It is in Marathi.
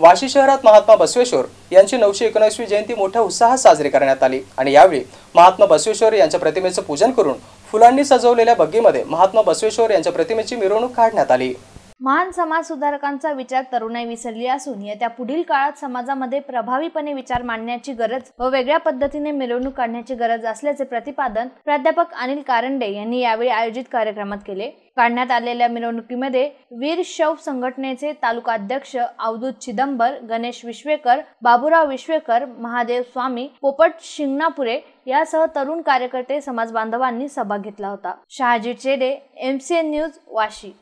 वाशी शहरात महात्मा बसवेश्वर यांची नऊशे एकोणऐंशी जयंती मोठ्या उत्साहात साजरी करण्यात आली आणि यावेळी महात्मा बसवेश्वर यांच्या प्रतिमेचं पूजन करून फुलांनी सजवलेल्या बग्गीमध्ये महात्मा बसवेश्वर यांच्या प्रतिमेची मिरवणूक काढण्यात आली महान समाज सुधारकांचा विचार तरुणाई विसरली असून येत्या पुढील काळात समाजामध्ये प्रभावीपणे विचार मांडण्याची गरज व वेगळ्या पद्धतीने मिरवणूक काढण्याची गरज असल्याचे प्रतिपादन प्राध्यापक अनिल कारंडे यांनी यावेळी आयोजित कार्यक्रमात केले काढण्यात आलेल्या मिरवणुकीमध्ये वीर शव संघटनेचे तालुका अध्यक्ष अवधूत चिदंबर गणेश विश्वेकर बाबुराव विश्वेकर महादेव स्वामी पोपट शिंगणापुरे यासह तरुण कार्यकर्ते समाज बांधवांनी सभा घेतला होता शहाजी चेडे एमसीएन न्यूज वाशी